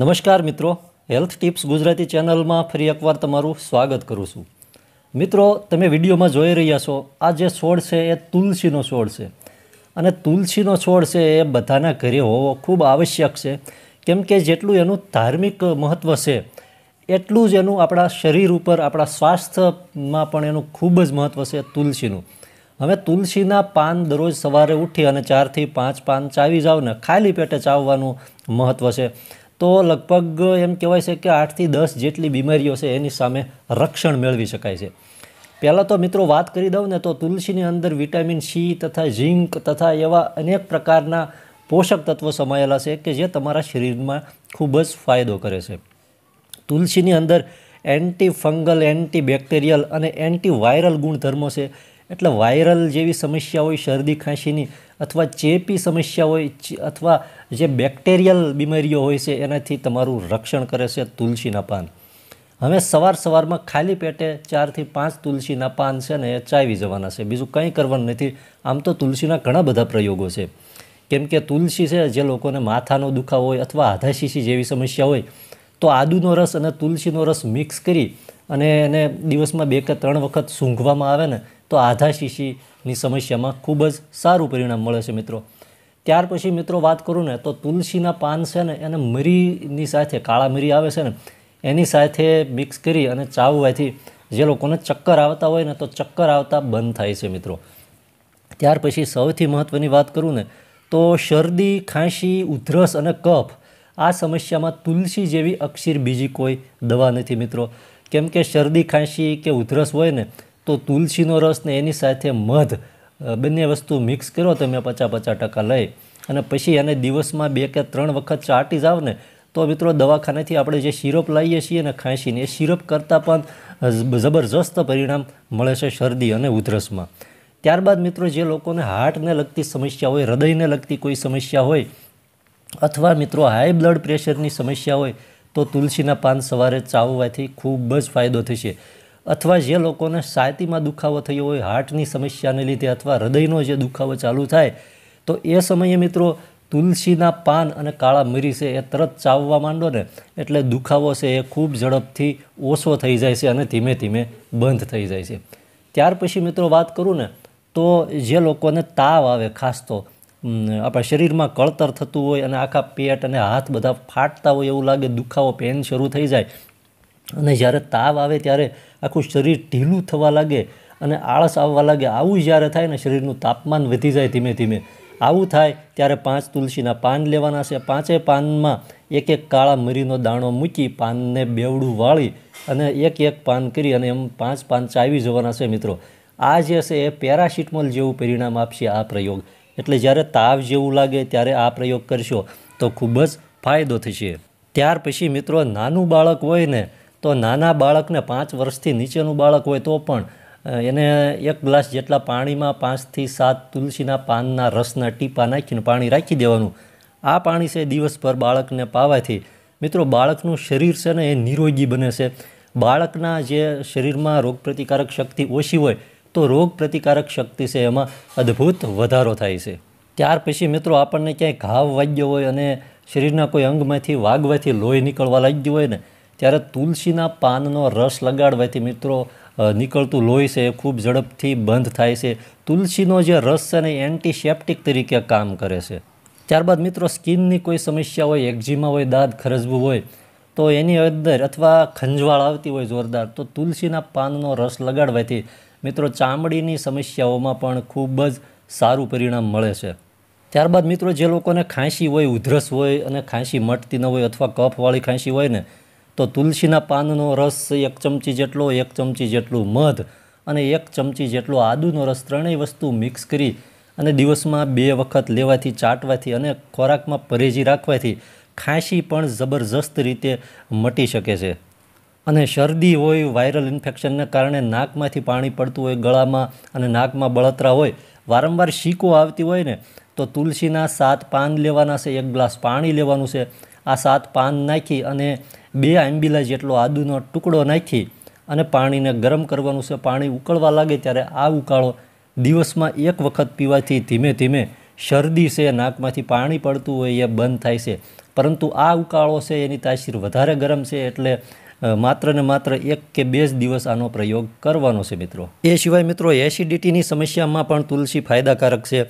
નમસ્કાર મિત્રો health tips Gujarati ચેનલમાં ફરી એકવાર તમારું સ્વાગત કરું છું મિત્રો તમે વિડીયોમાં જોઈ રહ્યા છો આ જે છોડ છે એ તુલસીનો છોડ છે અને તુલસીનો છોડ છે એ બધાના ઘરે હોવો ખૂબ આવશ્યક છે કેમ કે જેટલું એનું ધાર્મિક મહત્ત્વ છે એટલું જ એનું આપણા શરીર ઉપર આપણા સ્વાસ્થ્યમાં પણ એનું ખૂબ જ મહત્ત્વ છે તુલસીનું હવે તુલસીના પાન દરરોજ સવારે ઉઠી અને ચારથી પાંચ પાન ચાવી જાવ ને ખાલી પેટે ચાવવાનું મહત્ત્વ છે તો લગભગ એમ કહેવાય છે કે આઠથી દસ જેટલી બીમારીઓ છે એની સામે રક્ષણ મેળવી શકાય છે પહેલાં તો મિત્રો વાત કરી દઉં ને તો તુલસીની અંદર વિટામિન સી તથા ઝીંક તથા એવા અનેક પ્રકારના પોષક તત્વો સમાયેલા છે કે જે તમારા શરીરમાં ખૂબ જ ફાયદો કરે છે તુલસીની અંદર એન્ટી ફંગલ એન્ટી બેક્ટેરિયલ અને એન્ટી વાયરલ ગુણધર્મો છે એટલે વાયરલ જેવી સમસ્યા હોય શરદી ખાંસીની અથવા ચેપી સમસ્યા હોય અથવા જે બેક્ટેરિયલ બીમારીઓ હોય છે એનાથી તમારું રક્ષણ કરે છે તુલસીના પાન હવે સવાર સવારમાં ખાલી પેટે ચારથી પાંચ તુલસીના પાન છે ને એ ચાવી જવાના છે બીજું કંઈ કરવાનું નથી આમ તો તુલસીના ઘણા બધા પ્રયોગો છે કેમ કે તુલસી છે જે લોકોને માથાનો દુખાવો હોય અથવા આધાશીશી જેવી સમસ્યા હોય તો આદુનો રસ અને તુલસીનો રસ મિક્સ કરી અને એને દિવસમાં બે કે ત્રણ વખત સૂંઘવામાં આવે ને તો આધા શીશીની સમસ્યામાં ખૂબ જ સારું પરિણામ મળે છે મિત્રો ત્યાર પછી મિત્રો વાત કરું ને તો તુલસીના પાન છે ને એને મરીની સાથે કાળા મરી આવે છે ને એની સાથે મિક્સ કરી અને ચાવવાથી જે લોકોને ચક્કર આવતા હોય ને તો ચક્કર આવતા બંધ થાય છે મિત્રો ત્યાર પછી સૌથી મહત્ત્વની વાત કરું ને તો શરદી ખાંસી ઉધરસ અને કફ આ સમસ્યામાં તુલસી જેવી અક્ષીર બીજી કોઈ દવા નથી મિત્રો કેમ કે શરદી ખાંસી કે ઉધરસ હોય ને તો તુલસીનો રસ ને એની સાથે મધ બંને વસ્તુ મિક્સ કરો તમે પચાસ પચાસ ટકા લઈ અને પછી એને દિવસમાં બે કે ત્રણ વખત ચાટી જાવ ને તો મિત્રો દવાખાનેથી આપણે જે સિરપ લાવીએ છીએ ને ખાંસીને એ સિરપ કરતાં પણ જબરજસ્ત પરિણામ મળે છે શરદી અને ઉધરસમાં ત્યારબાદ મિત્રો જે લોકોને હાર્ટને લગતી સમસ્યા હોય હૃદયને લગતી કોઈ સમસ્યા હોય અથવા મિત્રો હાઈ બ્લડ પ્રેશરની સમસ્યા હોય તો તુલસીના પાન સવારે ચાવવાથી ખૂબ જ ફાયદો થશે અથવા જે લોકોને સાયતીમાં દુખાવો થયો હોય હાર્ટની સમસ્યાને લીધે અથવા હૃદયનો જે દુખાવો ચાલુ થાય તો એ સમયે મિત્રો તુલસીના પાન અને કાળા મરી છે એ તરત ચાવવા માંડો ને એટલે દુખાવો છે એ ખૂબ ઝડપથી ઓછો થઈ જાય છે અને ધીમે ધીમે બંધ થઈ જાય છે ત્યાર પછી મિત્રો વાત કરું ને તો જે લોકોને તાવ આવે ખાસ તો આપણા શરીરમાં કળતર થતું હોય અને આખા પેટ અને હાથ બધા ફાટતા હોય એવું લાગે દુખાવો પેન શરૂ થઈ જાય અને જ્યારે તાવ આવે ત્યારે આખું શરીર ઢીલું થવા લાગે અને આળસ આવવા લાગે આવું જ્યારે થાય ને શરીરનું તાપમાન વધી જાય ધીમે ધીમે આવું થાય ત્યારે પાંચ તુલસીના પાન લેવાના છે પાંચે પાનમાં એક એક કાળા મરીનો દાણો મૂકી પાનને બેવડું વાળી અને એક એક પાન કરી અને એમ પાંચ પાન ચાવી જવાના છે મિત્રો આ જે હશે એ પેરાસિટમોલ જેવું પરિણામ આપશે આ પ્રયોગ એટલે જ્યારે તાવ જેવું લાગે ત્યારે આ પ્રયોગ કરશો તો ખૂબ જ ફાયદો થશે ત્યાર પછી મિત્રો નાનું બાળક હોય ને તો નાના બાળકને પાંચ વર્ષથી નીચેનું બાળક હોય તો પણ એને એક ગ્લાસ જેટલા પાણીમાં પાંચથી સાત તુલસીના પાનના રસના ટીપા નાખીને પાણી રાખી દેવાનું આ પાણી છે દિવસભર બાળકને પાવાથી મિત્રો બાળકનું શરીર છે ને એ નિરોગી બને છે બાળકના જે શરીરમાં રોગપ્રતિકારક શક્તિ ઓછી હોય તો રોગ પ્રતિકારક શક્તિ છે એમાં અદ્ભુત વધારો થાય છે ત્યાર પછી મિત્રો આપણને ક્યાંય ઘાવ વાગ્યો હોય અને શરીરના કોઈ અંગમાંથી વાગવાથી લોહી નીકળવા લાગ્યું હોય ને ત્યારે તુલસીના પાનનો રસ લગાડવાથી મિત્રો નીકળતું લોહી છે એ ખૂબ ઝડપથી બંધ થાય છે તુલસીનો જે રસ છે ને એન્ટીસેપ્ટિક તરીકે કામ કરે છે ત્યારબાદ મિત્રો સ્કિનની કોઈ સમસ્યા હોય એક્ઝિમા હોય દાંત ખરજવું હોય તો એની અંદર અથવા ખંજવાળ આવતી હોય જોરદાર તો તુલસીના પાનનો રસ લગાડવાથી મિત્રો ચામડીની સમસ્યાઓમાં પણ ખૂબ જ સારું પરિણામ મળે છે ત્યારબાદ મિત્રો જે લોકોને ખાંસી હોય ઉધરસ હોય અને ખાંસી મટતી ન હોય અથવા કફવાળી ખાંસી હોય ને તો તુલસીના પાનનો રસ એક ચમચી જેટલો એક ચમચી જેટલું મધ અને એક ચમચી જેટલો આદુનો રસ ત્રણેય વસ્તુ મિક્સ કરી અને દિવસમાં બે વખત લેવાથી ચાટવાથી અને ખોરાકમાં પરેજી રાખવાથી ખાંસી પણ જબરજસ્ત રીતે મટી શકે છે અને શરદી હોય વાયરલ ઇન્ફેક્શનને કારણે નાકમાંથી પાણી પડતું હોય ગળામાં અને નાકમાં બળતરા હોય વારંવાર શીકો આવતી હોય ને તો તુલસીના સાત પાન લેવાના છે એક ગ્લાસ પાણી લેવાનું છે આ સાત પાન નાખી અને બે આંબીલા જેટલો આદુનો ટુકડો નાખી અને પાણીને ગરમ કરવાનું છે પાણી ઉકળવા લાગે ત્યારે આ ઉકાળો દિવસમાં એક વખત પીવાથી ધીમે ધીમે શરદી છે નાકમાંથી પાણી પડતું હોય એ બંધ થાય છે પરંતુ આ ઉકાળો છે એની તાસીર વધારે ગરમ છે એટલે માત્ર ને માત્ર એક કે બે જ દિવસ આનો પ્રયોગ કરવાનો છે મિત્રો એ સિવાય મિત્રો એસિડિટીની સમસ્યામાં પણ તુલસી ફાયદાકારક છે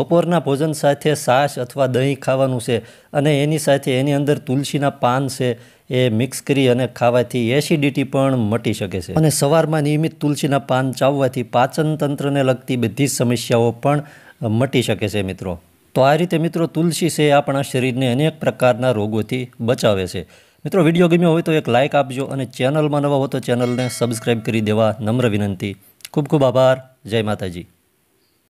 બપોરના ભોજન સાથે છાશ અથવા દહીં ખાવાનું છે અને એની સાથે એની અંદર તુલસીના પાન છે એ મિક્સ કરી અને ખાવાથી એસિડિટી પણ મટી શકે છે અને સવારમાં નિયમિત તુલસીના પાન ચાવવાથી પાચન તંત્રને લગતી બધી જ સમસ્યાઓ પણ મટી શકે છે મિત્રો તો આ રીતે મિત્રો તુલસી છે આપણા શરીરને અનેક પ્રકારના રોગોથી બચાવે છે મિત્રો વિડીયો ગમ્યો હોય તો એક લાઇક આપજો અને ચેનલમાં નવા હો તો ચેનલને સબસ્ક્રાઈબ કરી દેવા નમ્ર વિનંતી ખૂબ ખૂબ આભાર જય માતાજી